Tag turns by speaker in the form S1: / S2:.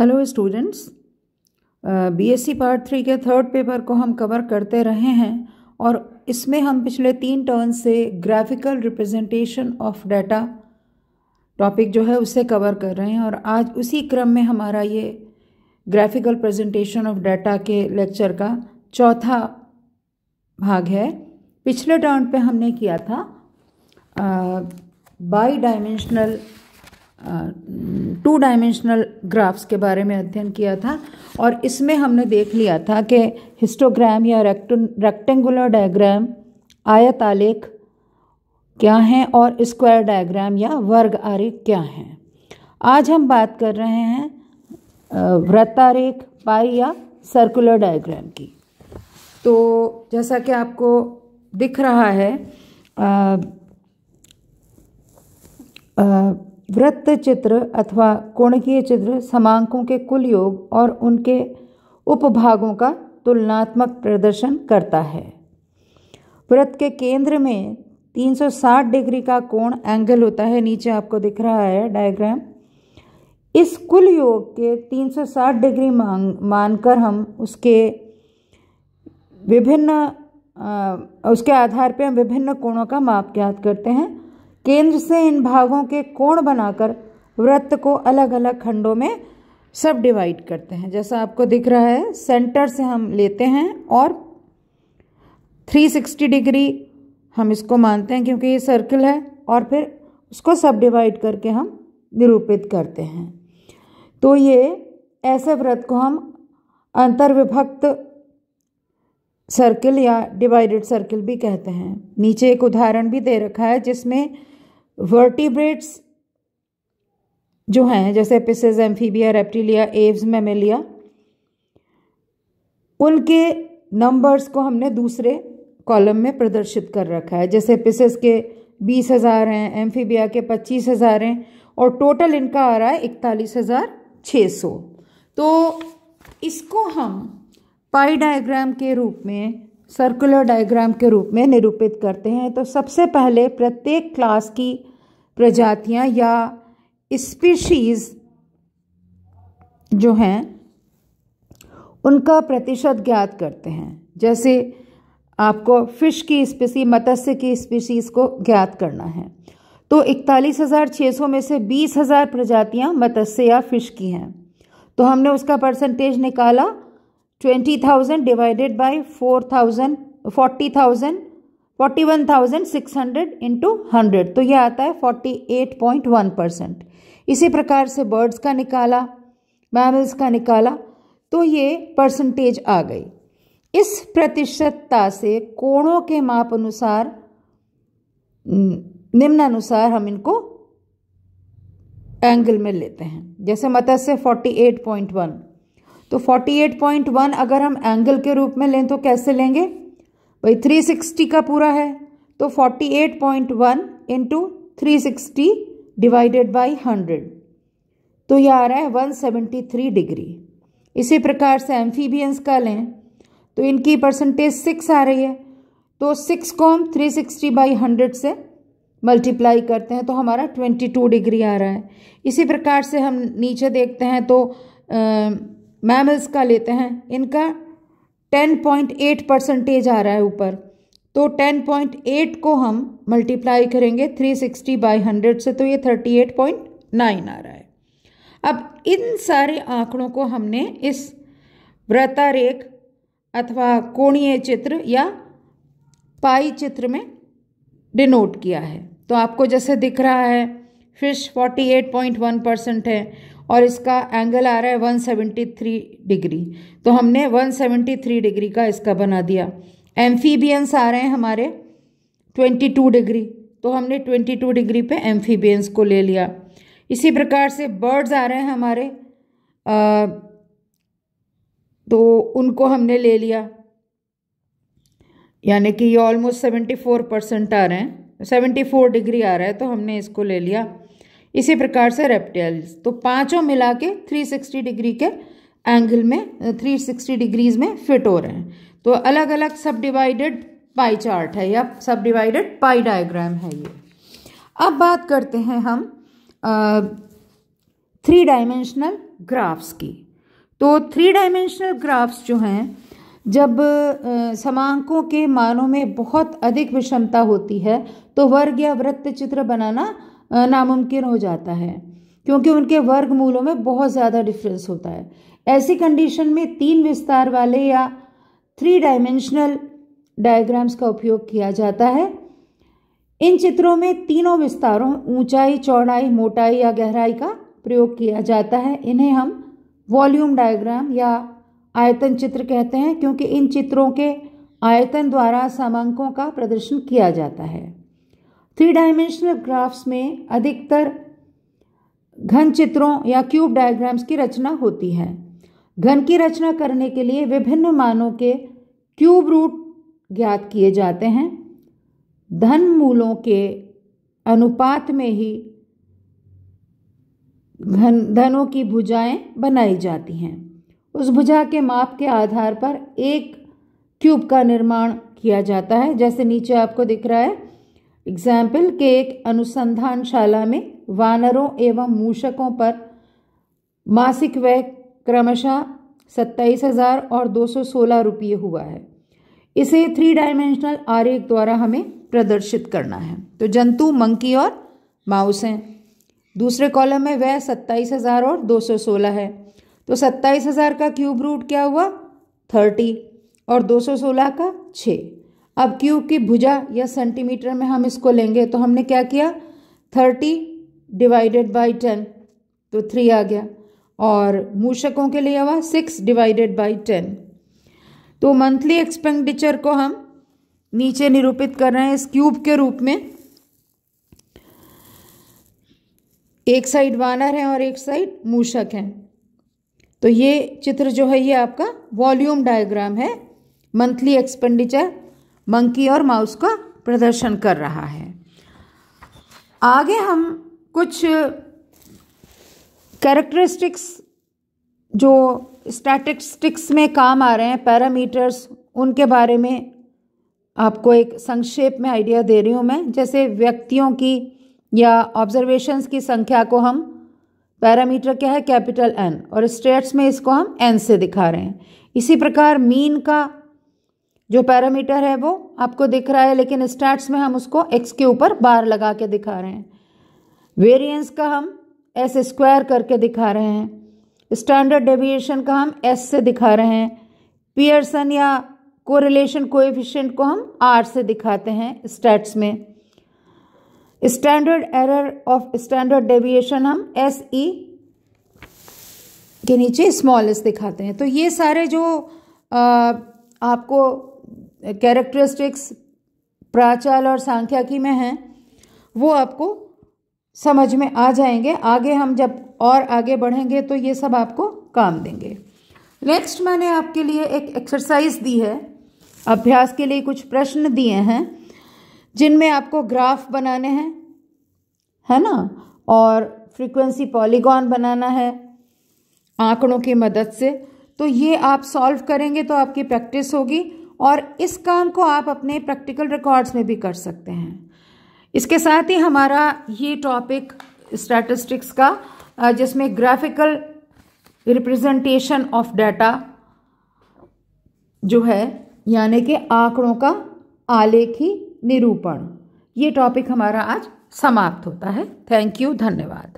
S1: hello students BSc part three के third paper को हम कवर करते रहे हैं और इसमें हम पिछले तीन टर्न से graphical representation of data topic जो है उसे कवर कर रहे हैं और आज उसी क्रम में हमारा ये ग्राफिकल प्रेजेंटेशन ऑफ डाटा के लेक्चर का चौथा भाग है पिछले टर्न पे हमने किया था bi uh, dimensional two dimensional graphs के बारे में अध्ययन किया था और इसमें हमने देख लिया था कि हिस्टोग्राम या रेक्टेंगुलर डायग्राम आयत आलेख क्या हैं और स्क्वायर डायग्राम या वर्ग आरेख क्या हैं आज हम बात कर रहे हैं वृत्तारेख पाई या सर्कुलर डायग्राम की तो जैसा कि आपको दिख रहा है आ, आ, वृत्त चित्र अथवा कोणकीय चित्र समांकों के कुल योग और उनके उपभागों का तुलनात्मक प्रदर्शन करता है वृत्त के केंद्र में 360 डिग्री का कोण एंगल होता है नीचे आपको दिख रहा है डायग्राम इस कुल योग के 360 डिग्री मान मानकर हम उसके विभिन्न उसके आधार पर हम विभिन्न कोणों का माप ज्ञात करते हैं केंद्र से इन भागों के कोण बनाकर वृत्त को अलग अलग खंडों में सब डिवाइड करते हैं जैसा आपको दिख रहा है सेंटर से हम लेते हैं और 360 डिग्री हम इसको मानते हैं क्योंकि ये सर्कल है और फिर उसको सब डिवाइड करके हम निरूपित करते हैं तो ये ऐसे व्रत को हम अंतर्विभक्त सर्किल या डिवाइडेड सर्किल भी कहते हैं नीचे एक उदाहरण भी दे रखा है जिसमें वर्टिब्रेट्स जो हैं जैसे Pisces Amphibia Reptilia Aves Mammalia उनके नंबर्स को हमने दूसरे कॉलम में प्रदर्शित कर रखा है जैसे पिसेस के बीस हज़ार हैं एम्फीबिया के पच्चीस हज़ार हैं और टोटल इनका आ रहा है इकतालीस हज़ार छः सौ तो इसको हम पाई डायग्राम के रूप में सर्कुलर डायग्राम के रूप में निरूपित करते हैं तो सबसे पहले प्रत्येक क्लास की प्रजातियां या स्पीशीज़ जो हैं उनका प्रतिशत ज्ञात करते हैं जैसे आपको फिश की स्पीसी मत्स्य की स्पीसीज़ को ज्ञात करना है तो इकतालीस हज़ार छः सौ में से बीस हज़ार प्रजातियां मत्स्य या फिश की हैं तो हमने उसका परसेंटेज निकाला twenty thousand divided by four thousand forty thousand forty one thousand six hundred into hundred तो यह आता है forty eight point one percent इसी प्रकार से बर्ड्स का निकाला मैमल्स का निकाला तो ये परसेंटेज आ गई इस प्रतिशतता से कोणों के माप अनुसार निम्नानुसार हम इनको एंगल में लेते हैं जैसे मत्स्य वन तो फोर्टी एट पॉइंट वन अगर हम एंगल के रूप में लें तो कैसे लेंगे भाई थ्री सिक्सटी का पूरा है तो forty eight point one into three sixty divided by hundred तो ये आ रहा है वन सेवेंटी थ्री डिग्री इसी प्रकार से एम्फीबियंस का लें तो इनकी परसेंटेज सिक्स आ रही है तो सिक्स को हम थ्री सिक्सटी बाई हंड्रेड से मल्टीप्लाई करते हैं तो हमारा ट्वेंटी टू डिग्री आ रहा है इसी प्रकार से हम नीचे देखते हैं तो मैमल्स का लेते हैं इनका टेन पॉइंट एट परसेंटेज आ रहा है ऊपर तो टेन पॉइंट एट को हम मल्टीप्लाई करेंगे थ्री सिक्सटी बाई हंड्रेड से तो ये थर्टी एट पॉइंट नाइन आ रहा है अब इन सारे आंकड़ों को हमने इस व्रतारेख अथवा कोणीय चित्र या पाई चित्र में डिनोट किया है तो आपको जैसे दिख रहा है फिश 48.1 परसेंट है और इसका एंगल आ रहा है 173 डिग्री तो हमने 173 डिग्री का इसका बना दिया एम्फीबियंस आ रहे हैं हमारे 22 डिग्री तो हमने 22 डिग्री पे एम्फीबियंस को ले लिया इसी प्रकार से बर्ड्स आ रहे हैं हमारे आ, तो उनको हमने ले लिया यानी कि ये ऑलमोस्ट सेवेंटी फोर परसेंट आ रहे हैं सेवेंटी फोर डिग्री आ रहा है तो हमने इसको ले लिया इसी प्रकार से रेप्टाइल्स तो पांचों मिला के थ्री सिक्सटी डिग्री के एंगल में थ्री सिक्सटी डिग्रीज में फिट हो रहे हैं तो अलग अलग सब डिवाइडेड पाई चार्ट है या सब डिवाइडेड पाई डायग्राम है ये अब बात करते हैं हम थ्री डायमेंशनल ग्राफ्स की तो थ्री डायमेंशनल ग्राफ्स जो हैं जब समांकों के मानों में बहुत अधिक विषमता होती है तो वर्ग या वृत्त चित्र बनाना नामुमकिन हो जाता है क्योंकि उनके वर्ग मूलों में बहुत ज़्यादा डिफरेंस होता है ऐसी कंडीशन में तीन विस्तार वाले या थ्री डायमेंशनल डायग्राम्स का उपयोग किया जाता है इन चित्रों में तीनों विस्तारों ऊंचाई चौड़ाई मोटाई या गहराई का प्रयोग किया जाता है इन्हें हम वॉल्यूम डायग्राम या आयतन चित्र कहते हैं क्योंकि इन चित्रों के आयतन द्वारा समांकों का प्रदर्शन किया जाता है थ्री डायमेंशनल ग्राफ्स में अधिकतर घन चित्रों या क्यूब डायग्राम्स की रचना होती है घन की रचना करने के लिए विभिन्न मानों के क्यूब रूट ज्ञात किए जाते हैं धन मूलों के अनुपात में ही घन धनों की भुजाएं बनाई जाती हैं उस भुजा के माप के आधार पर एक क्यूब का निर्माण किया जाता है जैसे नीचे आपको दिख रहा है एग्जाम्पल के एक अनुसंधान शाला में वानरों एवं मूषकों पर मासिक व्यय क्रमशः सत्ताईस हज़ार और दो सौ सोलह रुपये हुआ है इसे थ्री डायमेंशनल आरेख द्वारा हमें प्रदर्शित करना है तो जंतु मंकी और माउस हैं दूसरे कॉलम में वह सत्ताईस हज़ार और दो सौ सोलह है तो सत्ताईस हज़ार का क्यूब रूट क्या हुआ थर्टी और दो सौ सोलह का छः अब क्यूब की भुजा या सेंटीमीटर में हम इसको लेंगे तो हमने क्या किया थर्टी डिवाइडेड बाई टेन तो थ्री आ गया और मूषकों के लिए हुआ सिक्स डिवाइडेड बाई टेन तो मंथली एक्सपेंडिचर को हम नीचे निरूपित कर रहे हैं इस क्यूब के रूप में एक साइड वानर है और एक साइड मूषक है तो ये चित्र जो है ये आपका वॉल्यूम डायग्राम है मंथली एक्सपेंडिचर मंकी और माउस का प्रदर्शन कर रहा है आगे हम कुछ कैरेक्टरिस्टिक्स जो स्टैटिस्टिक्स में काम आ रहे हैं पैरामीटर्स उनके बारे में आपको एक संक्षेप में आइडिया दे रही हूँ मैं जैसे व्यक्तियों की या ऑब्जर्वेशंस की संख्या को हम पैरामीटर क्या है कैपिटल एन और स्टेट्स में इसको हम एन से दिखा रहे हैं इसी प्रकार मीन का जो पैरामीटर है वो आपको दिख रहा है लेकिन स्टार्ट्स में हम उसको एक्स के ऊपर बार लगा के दिखा रहे हैं वेरिएंस का हम एस स्क्वायर करके दिखा रहे हैं स्टैंडर्ड डेविएशन का हम एस से दिखा रहे हैं पियर्सन या कोरिलेशन कोएफिशिएंट को हम आर से दिखाते हैं स्टैट्स में standard error of standard deviation हम एस ई e के नीचे स्मॉलेस्ट दिखाते हैं तो ये सारे जो आ, आपको कैरेक्टरिस्टिक्स प्राचाल और सांख्यिकी में हैं वो आपको समझ में आ जाएंगे आगे हम जब और आगे बढ़ेंगे तो ये सब आपको काम देंगे नेक्स्ट मैंने आपके लिए एक एक्सरसाइज दी है अभ्यास के लिए कुछ प्रश्न दिए हैं जिनमें आपको ग्राफ बनाने हैं है ना और फ्रीक्वेंसी पॉलीगॉन बनाना है आंकड़ों की मदद से तो ये आप सॉल्व करेंगे तो आपकी प्रैक्टिस होगी और इस काम को आप अपने प्रैक्टिकल रिकॉर्ड्स में भी कर सकते हैं इसके साथ ही हमारा ये टॉपिक स्टैटिस्टिक्स का जिसमें ग्राफिकल रिप्रेजेंटेशन ऑफ डाटा जो है यानी कि आंकड़ों का आलेखी निरूपण ये टॉपिक हमारा आज समाप्त होता है थैंक यू धन्यवाद